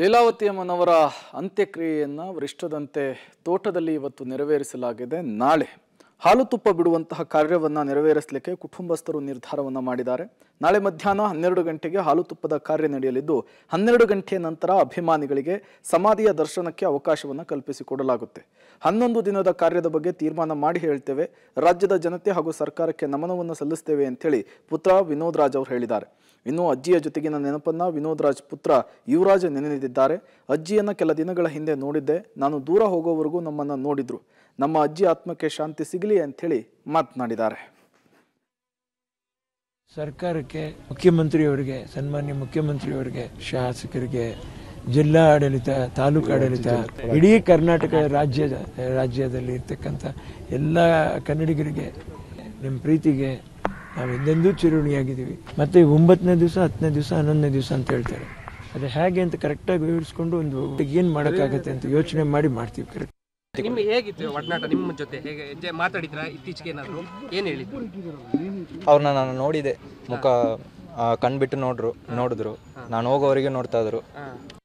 ಲೀಲಾವತಿ ಅಮ್ಮನವರ ಅಂತ್ಯಕ್ರಿಯೆಯನ್ನು ವರಿಷ್ಠದಂತೆ ತೋಟದಲ್ಲಿ ಇವತ್ತು ನೆರವೇರಿಸಲಾಗಿದೆ ನಾಳೆ ಹಾಲು ತುಪ್ಪ ಬಿಡುವಂತಹ ಕಾರ್ಯವನ್ನು ನೆರವೇರಿಸಲಿಕ್ಕೆ ಕುಟುಂಬಸ್ಥರು ನಿರ್ಧಾರವನ್ನು ಮಾಡಿದ್ದಾರೆ ನಾಳೆ ಮಧ್ಯಾಹ್ನ ಹನ್ನೆರಡು ಗಂಟೆಗೆ ಹಾಲು ತುಪ್ಪದ ಕಾರ್ಯ ನಡೆಯಲಿದ್ದು ಹನ್ನೆರಡು ಗಂಟೆಯ ನಂತರ ಅಭಿಮಾನಿಗಳಿಗೆ ಸಮಾಧಿಯ ದರ್ಶನಕ್ಕೆ ಅವಕಾಶವನ್ನು ಕಲ್ಪಿಸಿಕೊಡಲಾಗುತ್ತೆ ಹನ್ನೊಂದು ದಿನದ ಕಾರ್ಯದ ಬಗ್ಗೆ ತೀರ್ಮಾನ ಮಾಡಿ ಹೇಳ್ತೇವೆ ರಾಜ್ಯದ ಜನತೆ ಹಾಗೂ ಸರ್ಕಾರಕ್ಕೆ ನಮನವನ್ನು ಸಲ್ಲಿಸುತ್ತೇವೆ ಅಂತೇಳಿ ಪುತ್ರ ವಿನೋದ್ ರಾಜ್ ಅವರು ಹೇಳಿದ್ದಾರೆ ಇನ್ನು ಅಜ್ಜಿಯ ಜೊತೆಗಿನ ನೆನಪನ್ನ ವಿನೋದ್ ರಾಜ್ ಪುತ್ರ ಯುವರಾಜ್ ನೆನೆದಿದ್ದಾರೆ ಅಜ್ಜಿಯನ್ನು ಕೆಲ ದಿನಗಳ ಹಿಂದೆ ನೋಡಿದ್ದೆ ನಾನು ದೂರ ಹೋಗೋವರೆಗೂ ನಮ್ಮನ್ನು ನೋಡಿದ್ರು ನಮ್ಮ ಅಜ್ಜಿ ಆತ್ಮಕ್ಕೆ ಶಾಂತಿ ಸಿಗಲಿ ಹೇಳಿ ಮಾತನಾಡಿದ್ದಾರೆ ಸರ್ಕಾರಕ್ಕೆ ಮುಖ್ಯಮಂತ್ರಿಯವರಿಗೆ ಸನ್ಮಾನ್ಯ ಮುಖ್ಯಮಂತ್ರಿಯವರಿಗೆ ಶಾಸಕರಿಗೆ ಜಿಲ್ಲಾ ಆಡಳಿತ ತಾಲೂಕು ಆಡಳಿತ ಇಡೀ ಕರ್ನಾಟಕ ರಾಜ್ಯದ ರಾಜ್ಯದಲ್ಲಿ ಇರ್ತಕ್ಕಂಥ ಎಲ್ಲ ಕನ್ನಡಿಗರಿಗೆ ನಿಮ್ಮ ಪ್ರೀತಿಗೆ ನಾವು ಹಿಂದೆಂದೂ ಚಿರುಣಿಯಾಗಿದ್ದೀವಿ ಮತ್ತೆ ಒಂಬತ್ತನೇ ದಿವಸ ಹತ್ತನೇ ದಿವಸ ಹನ್ನೊಂದನೇ ದಿವಸ ಅಂತ ಹೇಳ್ತಾರೆ ಅದು ಹೇಗೆ ಅಂತ ಕರೆಕ್ಟಾಗಿ ವಿವರಿಸ್ಕೊಂಡು ಒಂದು ಏನು ಮಾಡೋಕ್ಕಾಗತ್ತೆ ಅಂತ ಯೋಚನೆ ಮಾಡಿ ಮಾಡ್ತೀವಿ ಕರೆಕ್ಟ್ ನಿಮ್ಗೆ ಹೇಗಿತ್ತು ಒಡನಾಟ ನಿಮ್ಮ ಜೊತೆ ಹೇಗೆ ಮಾತಾಡಿದ್ರ ಇತ್ತೀಚೆಗೆ ಏನಾದ್ರು ಏನು ಹೇಳಿದ್ರು ಅವ್ರನ್ನ ನಾನು ನೋಡಿದೆ ಮುಖ ಕಣ್ಬಿಟ್ಟು ನೋಡ್ರು ನೋಡಿದ್ರು ನಾನು ಹೋಗೋವರೆಗೆ ನೋಡ್ತಾ ಇದ್ರು